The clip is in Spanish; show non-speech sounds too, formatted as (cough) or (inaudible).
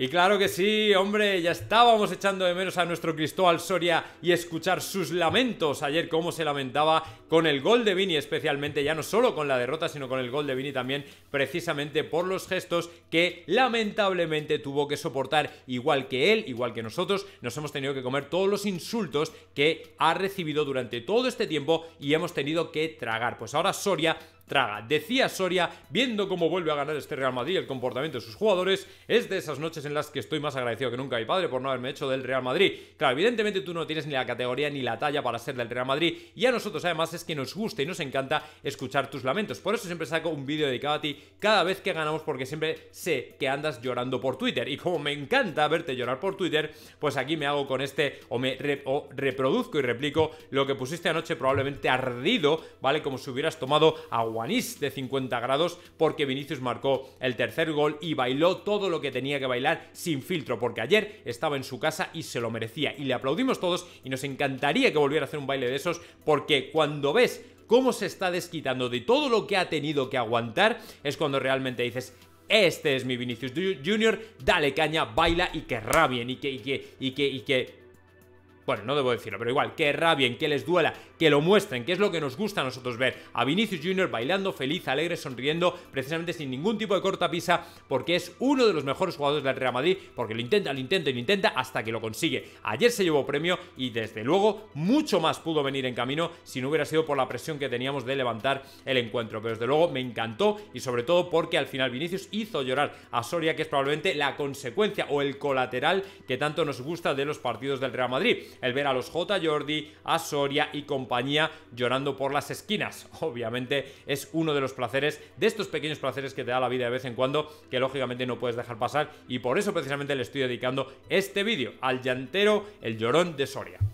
Y claro que sí, hombre, ya estábamos echando de menos a nuestro Cristóbal Soria y escuchar sus lamentos ayer, cómo se lamentaba con el gol de Vini, especialmente ya no solo con la derrota, sino con el gol de Vini también, precisamente por los gestos que lamentablemente tuvo que soportar, igual que él, igual que nosotros, nos hemos tenido que comer todos los insultos que ha recibido durante todo este tiempo y hemos tenido que tragar. Pues ahora Soria traga. Decía Soria, viendo cómo vuelve a ganar este Real Madrid, el comportamiento de sus jugadores, es de esas noches en las que estoy más agradecido que nunca a mi padre por no haberme hecho del Real Madrid. Claro, evidentemente tú no tienes ni la categoría ni la talla para ser del Real Madrid y a nosotros además es que nos gusta y nos encanta escuchar tus lamentos. Por eso siempre saco un vídeo dedicado a ti cada vez que ganamos porque siempre sé que andas llorando por Twitter y como me encanta verte llorar por Twitter, pues aquí me hago con este o me o reproduzco y replico lo que pusiste anoche probablemente ardido, ¿vale? Como si hubieras tomado agua Juanís de 50 grados porque Vinicius marcó el tercer gol y bailó todo lo que tenía que bailar sin filtro porque ayer estaba en su casa y se lo merecía y le aplaudimos todos y nos encantaría que volviera a hacer un baile de esos porque cuando ves cómo se está desquitando de todo lo que ha tenido que aguantar es cuando realmente dices este es mi Vinicius Junior, dale caña, baila y que rabien y que, y que, y que, y que bueno, no debo decirlo, pero igual, que rabien, que les duela, que lo muestren, que es lo que nos gusta a nosotros ver. A Vinicius Jr. bailando, feliz, alegre, sonriendo, precisamente sin ningún tipo de cortapisa, porque es uno de los mejores jugadores del Real Madrid, porque lo intenta, lo intenta y lo intenta hasta que lo consigue. Ayer se llevó premio y desde luego mucho más pudo venir en camino si no hubiera sido por la presión que teníamos de levantar el encuentro. Pero desde luego me encantó y sobre todo porque al final Vinicius hizo llorar a Soria, que es probablemente la consecuencia o el colateral que tanto nos gusta de los partidos del Real Madrid el ver a los J. Jordi, a Soria y compañía llorando por las esquinas. (laughs) Obviamente es uno de los placeres, de estos pequeños placeres que te da la vida de vez en cuando, que lógicamente no puedes dejar pasar y por eso precisamente le estoy dedicando este vídeo al llantero, el llorón de Soria.